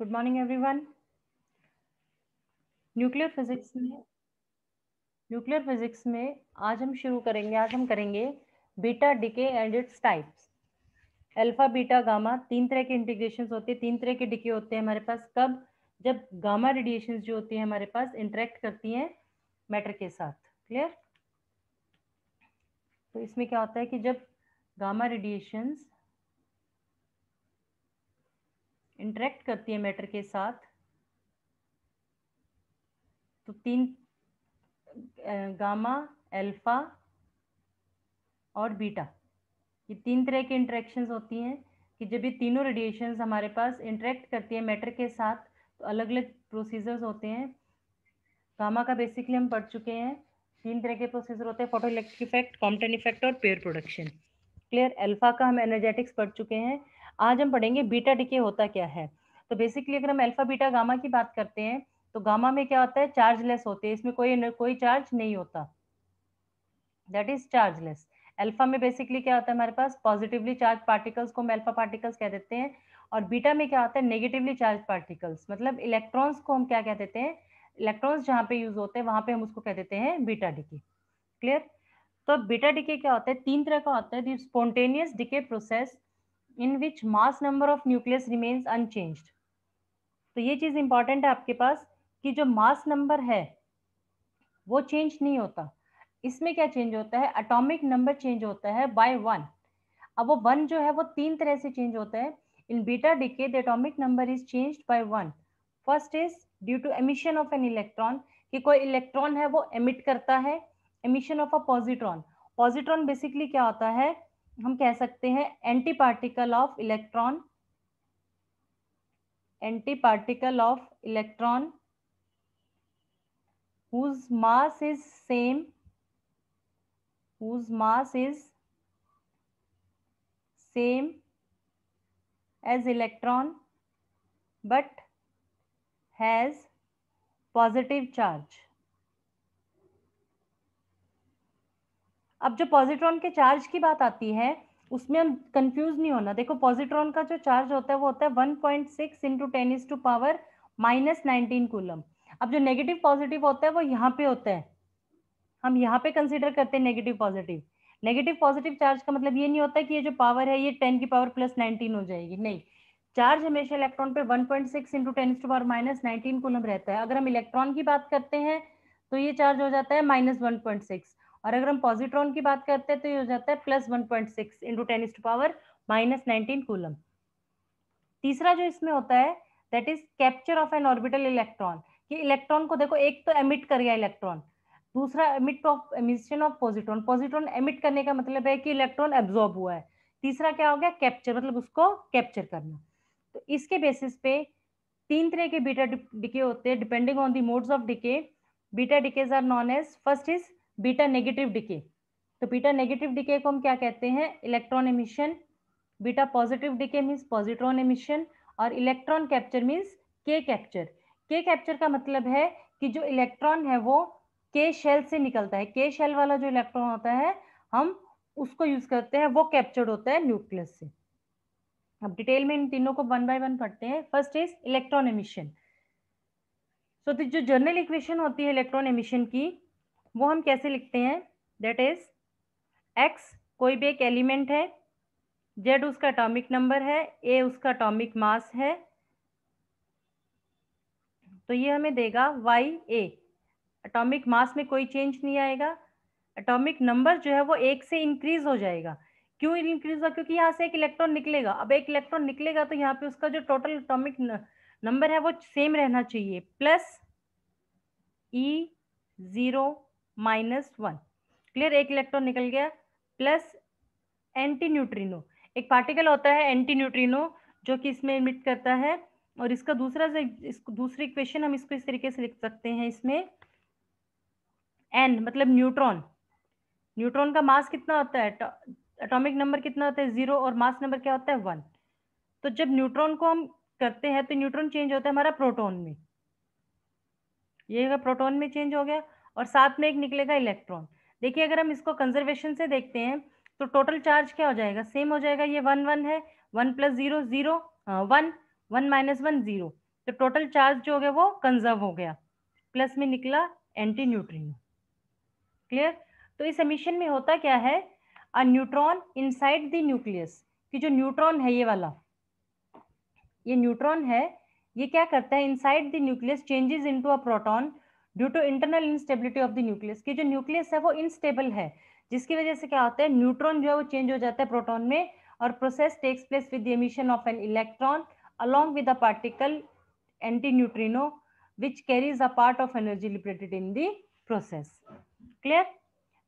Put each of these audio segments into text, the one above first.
good morning everyone nuclear physics में nuclear physics में आज हम शुरू करेंगे आज हम करेंगे beta decay and its types alpha beta gamma तीन तरह के इंटीग्रेशन होते हैं तीन तरह के डिके होते हैं हमारे पास कब जब गामा रेडिएशन जो होती है हमारे पास इंटरेक्ट करती हैं मैटर के साथ क्लियर तो इसमें क्या होता है कि जब गामा रेडिएशंस इंटरेक्ट करती है मैटर के साथ तो तीन गामा अल्फा और बीटा ये तीन तरह के इंटरेक्शंस होती हैं कि जब ये तीनों रेडिएशंस हमारे पास इंटरेक्ट करती है मैटर के साथ तो अलग अलग प्रोसीजर्स होते हैं गामा का बेसिकली हम पढ़ चुके हैं तीन तरह के प्रोसीजर होते हैं photo electric effect Compton effect और पेयर प्रोडक्शन क्लियर अल्फा का हम एनर्जेटिक्स पढ़ चुके हैं आज हम पढ़ेंगे बीटा डिके होता क्या है तो बेसिकली अगर हम अल्फा बीटा गामा की बात करते हैं तो गामा में क्या होता है चार्जलेस होते हैं इसमें कोई कोई चार्ज नहीं होता दैट इज चार्जलेस अल्फा में बेसिकली क्या होता है हमारे पास पॉजिटिवली चार्ज पार्टिकल्स को हम अल्फा पार्टिकल्स कह देते हैं और बीटा में क्या होता है नेगेटिवली चार्ज पार्टिकल्स मतलब इलेक्ट्रॉन्स को हम क्या कह देते हैं इलेक्ट्रॉन्स जहाँ पे यूज होते हैं वहां पे हम उसको कह देते हैं बीटा डिके क्लियर तो बीटा डिके क्या होता है तीन तरह का होता है spontaneous decay process in which mass number of nucleus remains unchanged तो ये चीज़ इंपॉर्टेंट है आपके पास कि जो मास नंबर है वो चेंज नहीं होता इसमें क्या चेंज होता है अटोमिक नंबर चेंज होता है बाय वन अब वो वन जो है वो तीन तरह से चेंज होता है in beta decay the number is change by one first is due to emission of an electron कि कोई इलेक्ट्रॉन है वो एमिट करता है emission of a positron positron basically क्या होता है हम कह सकते हैं anti particle of electron anti particle of electron whose mass is same whose mass is same as electron but has positive charge अब जो पॉजिट्रॉन के चार्ज की बात आती है उसमें हम कंफ्यूज नहीं होना देखो पॉजिट्रॉन का जो चार्ज होता है वो होता है one point six into ten is to power minus nineteen coulomb अब जो नेगेटिव पॉजिटिव होता है वो यहाँ पे होता है हम यहाँ पे कंसिडर करते हैं negative positive negative positive charge का मतलब ये नहीं होता कि ये जो पावर है ये टेन की पावर प्लस नाइनटीन हो जाएगी नहीं चार्ज हमेशा इलेक्ट्रॉन पे 1.6 point six into ten to power minus nineteen coulomb रहता है अगर हम इलेक्ट्रॉन की बात करते हैं तो ये चार्ज हो जाता है माइनस वन पॉइंट सिक्स और अगर हम पॉजिट्रॉन की बात करते हैं तो ये हो जाता है plus one point six into ten to power minus nineteen coulomb तीसरा जो इसमें होता है that is capture of an orbital electron कि इलेक्ट्रॉन को देखो एक तो एमिट कर गया इलेक्ट्रॉन दूसरा emit of emission of positron positron emit करने का मतलब है कि इलेक्ट्रॉन एब्जॉर्ब हुआ है तीसरा क्या हो गया कैप्चर मतलब उसको कैप्चर करना तो इसके बेसिस पे तीन तरह के बीटा डिके होते हैं depending on the modes of decay beta decays are known as first is beta negative decay तो बीटा नेगेटिव डिके को हम क्या कहते हैं electron emission beta positive decay means positron emission और electron capture means K capture K capture का मतलब है कि जो इलेक्ट्रॉन है वो के शेल से निकलता है के शेल वाला जो इलेक्ट्रॉन होता है हम उसको यूज करते हैं वो कैप्चर्ड होता है न्यूक्लियस से अब डिटेल में इन तीनों को वन बाय वन पढ़ते हैं first is electron emission so तो जो जर्नल इक्वेशन होती है इलेक्ट्रॉन एमिशन की वो हम कैसे लिखते हैं दैट इज एक्स कोई भी एक एलिमेंट है जेड उसका अटोमिक नंबर है ए उसका अटोमिक मास है तो ये हमें देगा वाई ए अटोमिक मास में कोई चेंज नहीं आएगा अटोमिक नंबर जो है वो एक से इंक्रीज हो जाएगा क्यों इंक्रीज होगा क्योंकि यहाँ से एक इलेक्ट्रॉन निकलेगा अब एक इलेक्ट्रॉन निकलेगा तो यहाँ पे उसका जो टोटल अटोमिक नंबर है वो सेम रहना चाहिए plus E zero minus one clear एक इलेक्ट्रॉन निकल गया प्लस एंटी न्यूट्रिनो एक पार्टिकल होता है एंटी न्यूट्रिनो जो कि इसमें इमिट करता है और इसका दूसरा इस, दूसरी इक्वेशन हम इसको इस तरीके से लिख सकते हैं इसमें एन मतलब न्यूट्रॉन न्यूट्रॉन का मास कितना होता है एटॉमिक नंबर कितना होता है जीरो और मास नंबर क्या होता है वन तो जब न्यूट्रॉन को हम करते हैं तो न्यूट्रॉन चेंज होता है हमारा प्रोटॉन में ये प्रोटॉन में चेंज हो गया और साथ में एक निकलेगा इलेक्ट्रॉन देखिए अगर हम इसको कंजर्वेशन से देखते हैं तो टोटल चार्ज क्या हो जाएगा सेम हो जाएगा ये वन वन है one plus zero zero one one minus one zero तो टोटल चार्ज जो हो गया वो कंजर्व हो गया प्लस में निकला एंटी न्यूट्रीनो क्लियर तो इस एमिशन में होता क्या है a neutron inside the nucleus कि जो न्यूट्रॉन है ये वाला ये न्यूट्रॉन है ये क्या करता है inside the nucleus changes into a proton due to internal instability of the nucleus की जो न्यूक्लियस है वो इनस्टेबल है जिसकी वजह से क्या होता है न्यूट्रॉन जो है वो चेंज हो जाता है प्रोटोन में और process takes place with the emission of an electron along with a particle anti neutrino which carries a part of energy liberated in the process clear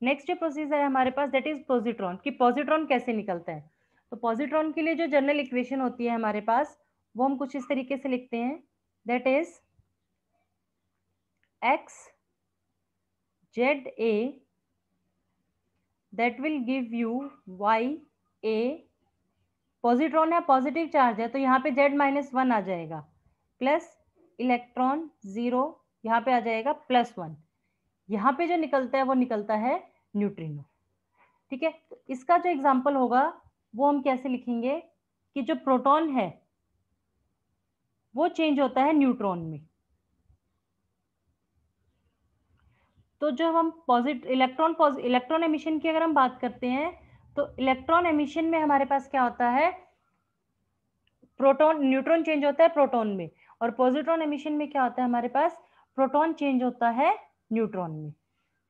next जो प्रोसीजर है हमारे पास दैट इज पॉजिट्रॉन कि positron कैसे निकलता है तो positron के लिए जो जनरल इक्वेशन होती है हमारे पास वो हम कुछ इस तरीके से लिखते हैं that is x a that will give you y a positron है पॉजिटिव चार्ज है तो यहाँ पे z माइनस वन आ जाएगा प्लस इलेक्ट्रॉन जीरो यहाँ पे आ जाएगा प्लस वन यहाँ पे जो निकलता है वो निकलता है न्यूट्रिनो ठीक है तो इसका जो एग्जाम्पल होगा वो हम कैसे लिखेंगे कि जो प्रोटॉन है वो चेंज होता है न्यूट्रॉन में तो जो हम पॉजिट इलेक्ट्रॉन इलेक्ट्रॉन एमिशन की अगर हम बात करते हैं तो इलेक्ट्रॉन एमिशन में हमारे पास क्या होता है प्रोटॉन न्यूट्रॉन चेंज होता है प्रोटॉन में और पॉजिट्रॉन एमिशन में क्या होता है हमारे पास प्रोटॉन चेंज होता है न्यूट्रॉन में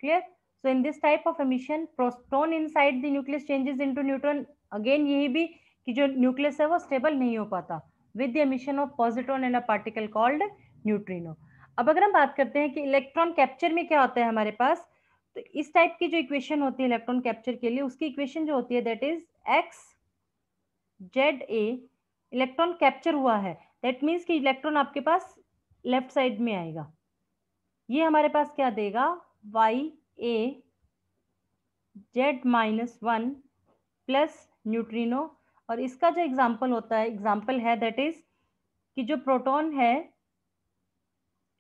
clear so in this type of emission proton inside the nucleus changes to neutron again यही भी कि जो न्यूक्लियस है वो स्टेबल नहीं हो पाता with the emission of positron and a particle called neutrino अब अगर हम बात करते हैं कि इलेक्ट्रॉन कैप्चर में क्या होता है हमारे पास तो इस टाइप की जो इक्वेशन होती है इलेक्ट्रॉन कैप्चर के लिए उसकी इक्वेशन जो होती है that is X Z A electron capture हुआ है दैट मीन्स कि इलेक्ट्रॉन आपके पास लेफ्ट साइड में आएगा ये हमारे पास क्या देगा Y A Z minus one plus neutrino और इसका जो एग्जाम्पल होता है एग्जाम्पल है दैट इज कि जो प्रोटॉन है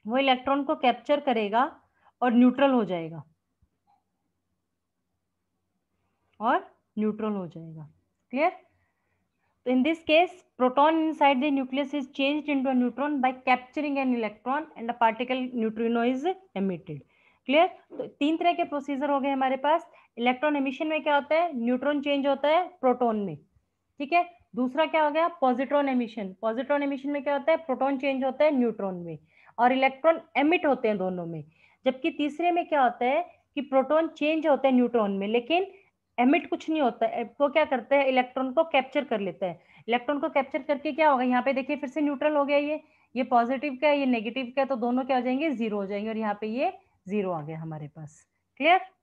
वो इलेक्ट्रॉन को कैप्चर करेगा और न्यूट्रल हो जाएगा और न्यूट्रल हो जाएगा क्लियर तो in this case proton inside the nucleus is change into neutron capturing capturing an electron and particle neutrino is emitted clear तो तीन तरह के प्रोसीजर हो गए हमारे पास इलेक्ट्रॉन एमिशन में क्या होता है न्यूट्रॉन चेंज होता है प्रोटोन में ठीक है दूसरा क्या हो गया पॉजिट्रॉन एमिशन पॉजिट्रॉन एमिशन में क्या होता है प्रोटोन चेंज होता है न्यूट्रॉन में और इलेक्ट्रॉन एमिट होते हैं दोनों में जबकि तीसरे में क्या होता है कि प्रोटॉन चेंज होते हैं न्यूट्रॉन में लेकिन एमिट कुछ नहीं होता है वो तो क्या करते हैं इलेक्ट्रॉन को कैप्चर कर लेता है इलेक्ट्रॉन को कैप्चर करके क्या होगा यहाँ पे देखिए फिर से न्यूट्रल हो गया ये ये पॉजिटिव का है ये नेगेटिव का है तो दोनों क्या हो जाएंगे जीरो हो जाएंगे और यहाँ पे ये जीरो आ गया हमारे पास क्लियर